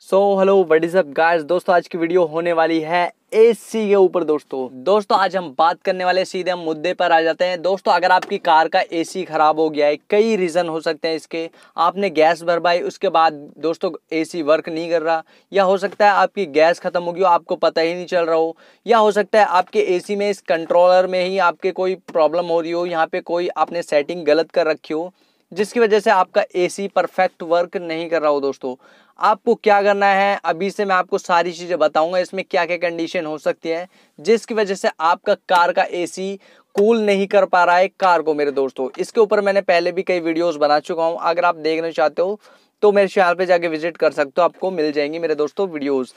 So hello what is up guys दोस्तों आज की वीडियो होने वाली है एसी के ऊपर दोस्तों दोस्तों आज हम बात करने वाले सीधे हम मुद्दे पर आ जाते हैं दोस्तों अगर आपकी कार का एसी खराब हो गया है कई रीज़न हो सकते हैं इसके आपने गैस भरवाई उसके बाद दोस्तों एसी वर्क नहीं कर रहा या हो सकता है आपकी गैस खत्म हो गई हो आपको पता ही नहीं चल रहा हो या हो सकता है आपके ए में इस कंट्रोलर में ही आपके कोई प्रॉब्लम हो रही हो यहाँ पर कोई आपने सेटिंग गलत कर रखी हो जिसकी वजह से आपका एसी परफेक्ट वर्क नहीं कर रहा हो दोस्तों आपको क्या करना है अभी से मैं आपको सारी चीज़ें बताऊंगा इसमें क्या क्या कंडीशन हो सकती है जिसकी वजह से आपका कार का एसी कूल नहीं कर पा रहा है कार को मेरे दोस्तों इसके ऊपर मैंने पहले भी कई वीडियोस बना चुका हूं अगर आप देखना चाहते हो तो मेरे चैनल पे जाके विजिट कर सकते हो आपको मिल जाएंगी मेरे दोस्तों वीडियोस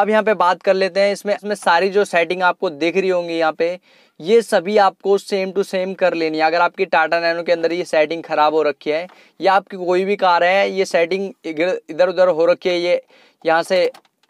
अब यहाँ पे बात कर लेते हैं इसमें इसमें सारी जो सेटिंग आपको दिख रही होंगी यहाँ पे ये सभी आपको सेम टू सेम कर लेनी है अगर आपकी टाटा नैनो के अंदर ये सेटिंग ख़राब हो रखी है या आपकी कोई भी कार है ये सेटिंग इधर उधर हो रखी है ये यहाँ से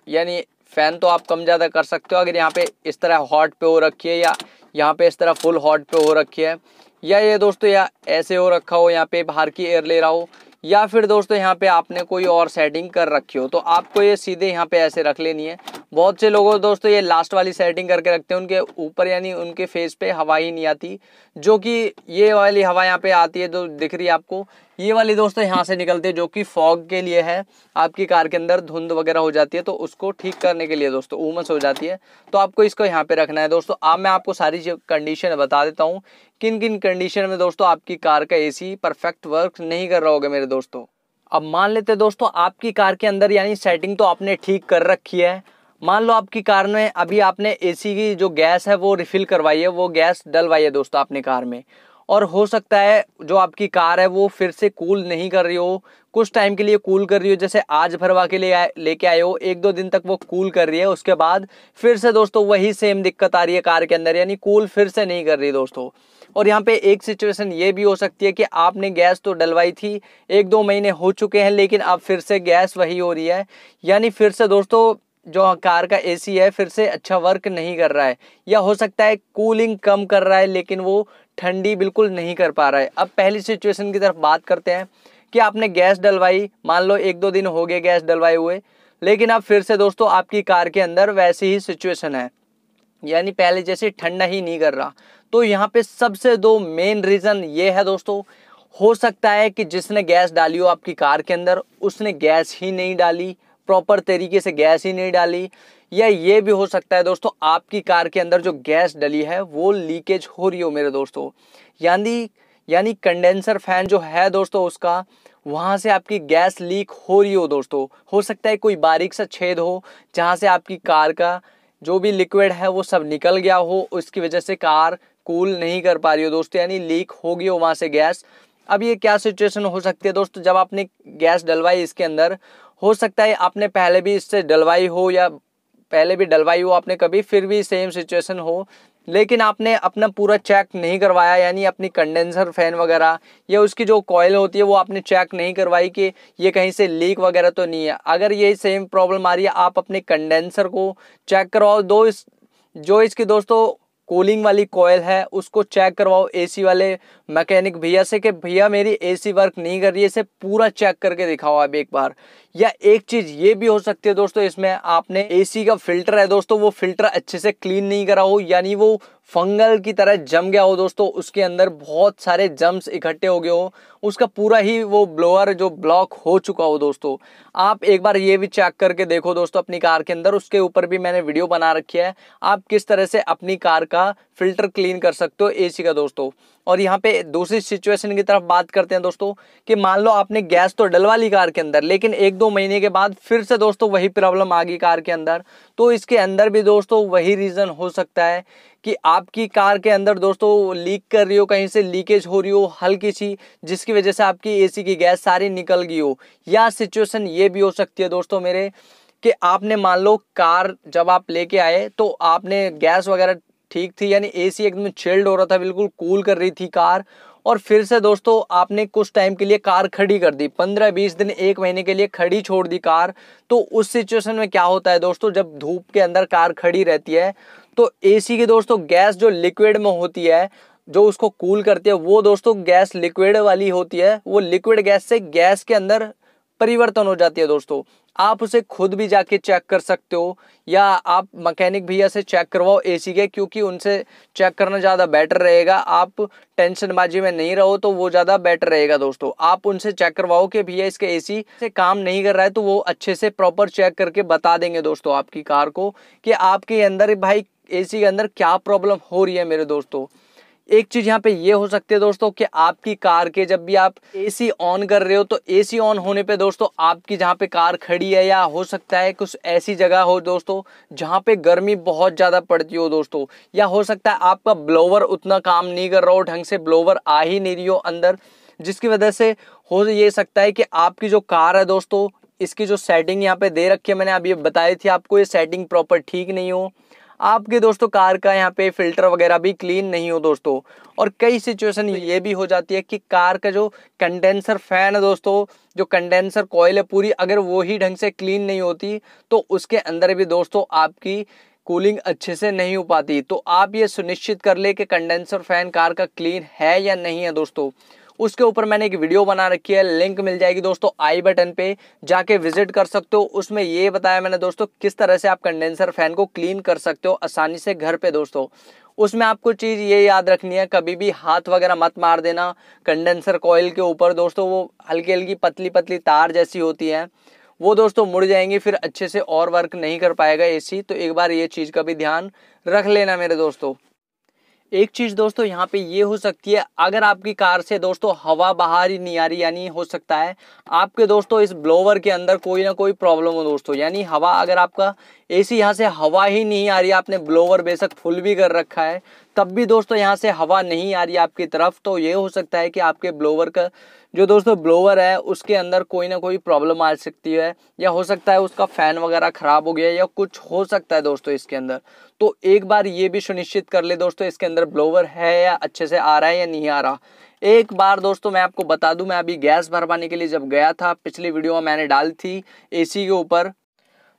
यानी फ़ैन तो आप कम ज़्यादा कर सकते हो अगर यहाँ पे इस तरह हॉट पे हो रखी है या यहाँ पे इस तरह फुल हॉट पे हो रखी है या ये दोस्तों या ऐसे हो रखा हो यहाँ पे बाहर की एयर ले रहा हो या फिर दोस्तों यहाँ पे आपने कोई और सेटिंग कर रखी हो तो आपको ये सीधे यहाँ पे ऐसे रख लेनी है बहुत से लोगों दोस्तों ये लास्ट वाली सेटिंग करके रखते हैं उनके ऊपर यानी उनके फेस पे हवा ही नहीं आती जो कि ये वाली हवा यहाँ पे आती है तो दिख रही है आपको ये वाली दोस्तों यहाँ से निकलती है जो कि फॉग के लिए है आपकी कार के अंदर धुंध वगैरह हो जाती है तो उसको ठीक करने के लिए दोस्तों उमस हो जाती है तो आपको इसको यहाँ पे रखना है दोस्तों अब मैं आपको सारी कंडीशन बता देता हूँ किन किन कंडीशन में दोस्तों आपकी कार का ए परफेक्ट वर्क नहीं कर रहा होगा मेरे दोस्तों अब मान लेते दोस्तों आपकी कार के अंदर यानी सेटिंग तो आपने ठीक कर रखी है मान लो आपकी कार में अभी आपने एसी की जो गैस है वो रिफ़िल करवाई है वो गैस डलवाई है दोस्तों आपने कार में और हो सकता है जो आपकी कार है वो फिर से कूल नहीं कर रही हो कुछ टाइम के लिए कूल कर रही हो जैसे आज भरवा के लिए लेके आए हो एक दो दिन तक वो कूल कर रही है उसके बाद फिर से दोस्तों वही सेम दिक्कत आ रही है कार के अंदर यानी कूल फिर से नहीं कर रही दोस्तों और यहाँ पे एक सिचुएशन ये भी हो सकती है कि आपने गैस तो डलवाई थी एक दो महीने हो चुके हैं लेकिन अब फिर से गैस वही हो रही है यानी फिर से दोस्तों जो कार का एसी है फिर से अच्छा वर्क नहीं कर रहा है या हो सकता है कूलिंग कम कर रहा है लेकिन वो ठंडी बिल्कुल नहीं कर पा रहा है अब पहली सिचुएशन की तरफ बात करते हैं कि आपने गैस डलवाई मान लो एक दो दिन हो गए गैस डलवाए हुए लेकिन अब फिर से दोस्तों आपकी कार के अंदर वैसी ही सिचुएशन है यानी पहले जैसे ठंडा ही नहीं कर रहा तो यहाँ पे सबसे दो मेन रीज़न ये है दोस्तों हो सकता है कि जिसने गैस डाली हो आपकी कार के अंदर उसने गैस ही नहीं डाली प्रॉपर तरीके से गैस ही नहीं डाली या ये भी हो सकता है दोस्तों आपकी कार के अंदर जो गैस डली है वो लीकेज हो रही हो मेरे दोस्तों यानी यानी कंडेंसर फैन जो है दोस्तों उसका वहाँ से आपकी गैस लीक हो रही हो दोस्तों हो सकता है कोई बारीक सा छेद हो जहाँ से आपकी कार का जो भी लिक्विड है वो सब निकल गया हो उसकी वजह से कार कूल नहीं कर पा रही हो दोस्तों यानी लीक हो गई हो वहाँ से गैस अब ये क्या सिचुएशन हो सकती है दोस्तों जब आपने गैस डलवाई इसके अंदर हो सकता है आपने पहले भी इससे डलवाई हो या पहले भी डलवाई हो आपने कभी फिर भी सेम सिचुएशन हो लेकिन आपने अपना पूरा चेक नहीं करवाया यानी अपनी कंडेंसर फैन वगैरह या उसकी जो कॉयल होती है वो आपने चेक नहीं करवाई कि ये कहीं से लीक वगैरह तो नहीं है अगर ये सेम प्रॉब्लम आ रही है आप अपने कंडेंसर को चेक करवाओ दो इस जो इसकी दोस्तों कूलिंग वाली कोयल है उसको चेक करवाओ एसी वाले मैकेनिक भैया से कि भैया मेरी एसी वर्क नहीं कर रही है इसे पूरा चेक करके दिखाओ आप एक बार या एक चीज़ ये भी हो सकती है दोस्तों इसमें आपने एसी का फिल्टर है दोस्तों वो फिल्टर अच्छे से क्लीन नहीं करा हो यानी वो फंगल की तरह जम गया हो दोस्तों उसके अंदर बहुत सारे जम्स इकट्ठे हो गए हो उसका पूरा ही वो ब्लोअर जो ब्लॉक हो चुका हो दोस्तों आप एक बार ये भी चेक करके देखो दोस्तों अपनी कार के अंदर उसके ऊपर भी मैंने वीडियो बना रखी है आप किस तरह से अपनी कार का फिल्टर क्लीन कर सकते हो एसी का दोस्तों और यहाँ पे दूसरी सिचुएशन की तरफ बात करते हैं दोस्तों कि मान लो आपने गैस तो डलवा ली कार के अंदर लेकिन एक दो महीने के बाद फिर से दोस्तों वही प्रॉब्लम आ गई कार के अंदर तो इसके अंदर भी दोस्तों वही रीज़न हो सकता है कि आपकी कार के अंदर दोस्तों लीक कर रही हो कहीं से लीकेज हो रही हो हल्की सी जिसकी वजह से आपकी ए की गैस सारी निकल गई हो या सिचुएशन ये भी हो सकती है दोस्तों मेरे कि आपने मान लो कार जब आप लेके आए तो आपने गैस वगैरह ठीक थी यानी एसी एकदम चिल्ड हो रहा था बिल्कुल कूल कर रही थी कार और फिर से दोस्तों आपने कुछ टाइम के लिए कार खड़ी कर दी पंद्रह बीस दिन एक महीने के लिए खड़ी छोड़ दी कार तो उस सिचुएशन में क्या होता है दोस्तों जब धूप के अंदर कार खड़ी रहती है तो एसी की दोस्तों गैस जो लिक्विड में होती है जो उसको कूल करती है वो दोस्तों गैस लिक्विड वाली होती है वो लिक्विड गैस से गैस के अंदर परिवर्तन हो जाती है दोस्तों आप उसे खुद भी जाके चेक कर सकते हो या आप मकैनिक भैया से चेक करवाओ एसी के क्योंकि उनसे चेक करना ज़्यादा बेटर रहेगा आप टेंशनबाजी में नहीं रहो तो वो ज़्यादा बेटर रहेगा दोस्तों आप उनसे चेक करवाओ कि भैया इसके एसी से काम नहीं कर रहा है तो वो अच्छे से प्रॉपर चेक करके बता देंगे दोस्तों आपकी कार को कि आपके अंदर भाई सी के अंदर क्या प्रॉब्लम हो रही है मेरे दोस्तों एक चीज़ यहाँ पे ये हो सकती है दोस्तों कि आपकी कार के जब भी आप एसी ऑन कर रहे हो तो एसी ऑन होने पे दोस्तों आपकी जहाँ पे कार खड़ी है या हो सकता है कुछ ऐसी जगह हो दोस्तों जहाँ पे गर्मी बहुत ज़्यादा पड़ती हो दोस्तों या हो सकता है आपका ब्लोवर उतना काम नहीं कर रहा हो ढंग से ब्लोवर आ ही नहीं रही हो अंदर जिसकी वजह से हो ये सकता है कि आपकी जो कार है दोस्तों इसकी जो सेटिंग यहाँ पे दे रखी है मैंने अभी बताई थी आपको ये सेटिंग प्रॉपर ठीक नहीं हो आपके दोस्तों कार का यहाँ पे फिल्टर वगैरह भी क्लीन नहीं हो दोस्तों और कई सिचुएशन ये भी हो जाती है कि कार का जो कंडेंसर फैन है दोस्तों जो कंडेंसर कॉयल है पूरी अगर वो ही ढंग से क्लीन नहीं होती तो उसके अंदर भी दोस्तों आपकी कूलिंग अच्छे से नहीं हो पाती तो आप ये सुनिश्चित कर ले कि कंडेंसर फैन कार का क्लीन है या नहीं है दोस्तों उसके ऊपर मैंने एक वीडियो बना रखी है लिंक मिल जाएगी दोस्तों आई बटन पे जाके विजिट कर सकते हो उसमें ये बताया मैंने दोस्तों किस तरह से आप कंडेंसर फैन को क्लीन कर सकते हो आसानी से घर पे दोस्तों उसमें आपको चीज़ ये याद रखनी है कभी भी हाथ वगैरह मत मार देना कंडेंसर कॉयल के ऊपर दोस्तों वो हल्की हल्की पतली पतली तार जैसी होती है वो दोस्तों मुड़ जाएंगी फिर अच्छे से और वर्क नहीं कर पाएगा एसी तो एक बार ये चीज़ का भी ध्यान रख लेना मेरे दोस्तों एक चीज़ दोस्तों यहाँ पे ये हो सकती है अगर आपकी कार से दोस्तों हवा बाहर ही नहीं आ रही यानी हो सकता है आपके दोस्तों इस ब्लोवर के अंदर कोई ना कोई प्रॉब्लम हो दोस्तों यानी हवा अगर आपका एसी यहाँ से हवा ही नहीं आ रही आपने ब्लोवर बेशक फुल भी कर रखा है तब भी दोस्तों यहाँ से हवा नहीं आ रही आपकी तरफ तो ये हो सकता है कि आपके ब्लोवर का जो दोस्तों ब्लोवर है उसके अंदर कोई ना कोई प्रॉब्लम आ सकती है या हो सकता है उसका फ़ैन वगैरह ख़राब हो गया या कुछ हो सकता है दोस्तों इसके अंदर तो एक बार ये भी सुनिश्चित कर ले दोस्तों इसके अंदर ब्लोवर है या अच्छे से आ रहा है या नहीं आ रहा एक बार दोस्तों मैं आपको बता दूं मैं अभी गैस भरवाने के लिए जब गया था पिछली वीडियो में मैंने डाल थी एसी के ऊपर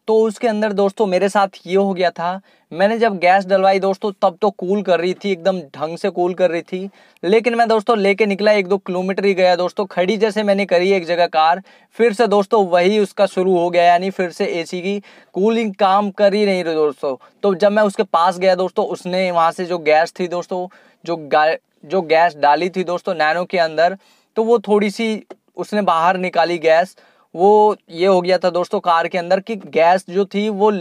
तो उसके अंदर दोस्तों मेरे साथ ये हो गया था मैंने जब गैस डलवाई दोस्तों तब तो कूल कर रही थी एकदम ढंग से कूल कर रही थी लेकिन मैं दोस्तों लेके निकला एक दो किलोमीटर ही गया दोस्तों खड़ी जैसे मैंने करी एक जगह कार फिर से दोस्तों वही उसका शुरू हो गया यानी फिर से एसी की कूलिंग काम कर ही नहीं रही दोस्तों तो जब मैं उसके पास गया दोस्तों उसने वहाँ से जो गैस थी दोस्तों जो जो गैस डाली थी दोस्तों नैनो के अंदर तो वो थोड़ी सी उसने बाहर निकाली गैस वो ये हो गया था दोस्तों कार के अंदर कि गैस जो थी वो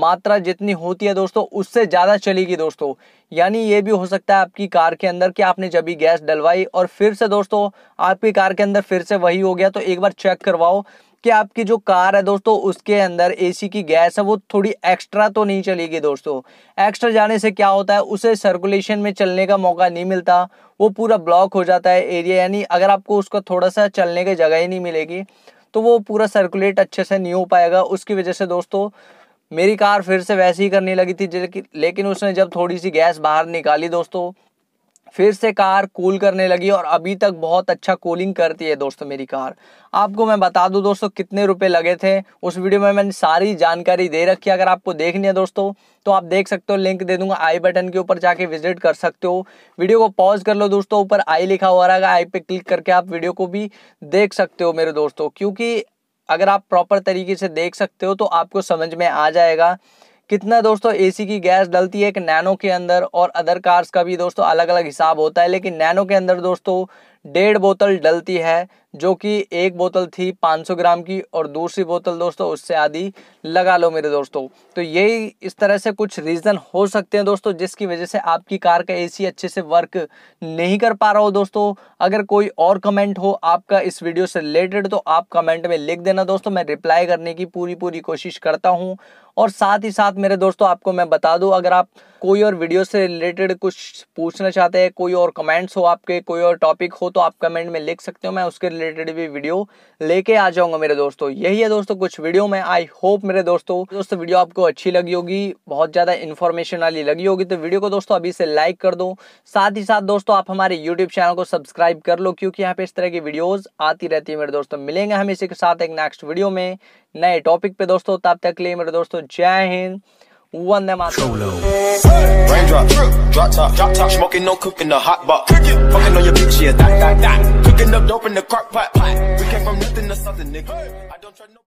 मात्रा जितनी होती है दोस्तों उससे ज़्यादा चलेगी दोस्तों यानी ये भी हो सकता है आपकी कार के अंदर कि आपने जब भी गैस डलवाई और फिर से दोस्तों आपकी कार के अंदर फिर से वही हो गया तो एक बार चेक करवाओ कि आपकी जो कार है दोस्तों उसके अंदर एसी की गैस है वो थोड़ी एक्स्ट्रा तो नहीं चलेगी दोस्तों एक्स्ट्रा जाने से क्या होता है उसे सर्कुलेशन में चलने का मौका नहीं मिलता वो पूरा ब्लॉक हो जाता है एरिया यानी अगर आपको उसका थोड़ा सा चलने की जगह ही नहीं मिलेगी तो वो पूरा सर्कुलेट अच्छे से नहीं हो पाएगा उसकी वजह से दोस्तों मेरी कार फिर से वैसे ही करने लगी थी लेकिन उसने जब थोड़ी सी गैस बाहर निकाली दोस्तों फिर से कार कूल करने लगी और अभी तक बहुत अच्छा कूलिंग करती है दोस्तों मेरी कार आपको मैं बता दूं दोस्तों कितने रुपए लगे थे उस वीडियो में मैंने सारी जानकारी दे रखी है अगर आपको देखनी है दोस्तों तो आप देख सकते हो लिंक दे दूंगा आई बटन के ऊपर जाके विजिट कर सकते हो वीडियो को पॉज कर लो दोस्तों ऊपर आई लिखा हुआ रहेगा आई पे क्लिक करके आप वीडियो को भी देख सकते हो मेरे दोस्तों क्योंकि अगर आप प्रॉपर तरीके से देख सकते हो तो आपको समझ में आ जाएगा कितना दोस्तों एसी की गैस डलती है एक नैनो के अंदर और अदर कार्स का भी दोस्तों अलग अलग हिसाब होता है लेकिन नैनो के अंदर दोस्तों डेढ़ बोतल डलती है जो कि एक बोतल थी 500 ग्राम की और दूसरी बोतल दोस्तों उससे आधी लगा लो मेरे दोस्तों तो यही इस तरह से कुछ रीज़न हो सकते हैं दोस्तों जिसकी वजह से आपकी कार का एसी अच्छे से वर्क नहीं कर पा रहा हो दोस्तों अगर कोई और कमेंट हो आपका इस वीडियो से रिलेटेड तो आप कमेंट में लिख देना दोस्तों मैं रिप्लाई करने की पूरी पूरी कोशिश करता हूँ और साथ ही साथ मेरे दोस्तों आपको मैं बता दूं अगर आप कोई और वीडियो से रिलेटेड कुछ पूछना चाहते हैं कोई और कमेंट्स हो आपके कोई और टॉपिक हो तो आप कमेंट में लिख सकते हो मैं उसके रिलेटेड रिलेटेड भी वीडियो लेके आ जाऊंगा मेरे दोस्तों यही है दोस्तों कुछ वीडियो में आई होप मेरे दोस्तों दोस्तों वीडियो आपको अच्छी लगी होगी बहुत ज़्यादा इन्फॉर्मेशन वाली लगी होगी तो वीडियो को दोस्तों अभी से लाइक कर दो साथ ही साथ दोस्तों आप हमारे यूट्यूब चैनल को सब्सक्राइब कर लो क्योंकि यहाँ पे इस तरह की वीडियोज आती रहती है मेरे दोस्तों मिलेंगे हम इसी के साथ एक नेक्स्ट वीडियो में नए टॉपिक पे दोस्तों तब तक लिए मेरे दोस्तों जय Hind One them out. Solo Raindrop, drop top, drop top Smoking, no cooking, the hot box Fucking on your bitch, yeah, that, that, that Cooking up dope in the crock pot. We came from nothing to something, nigga. I don't no.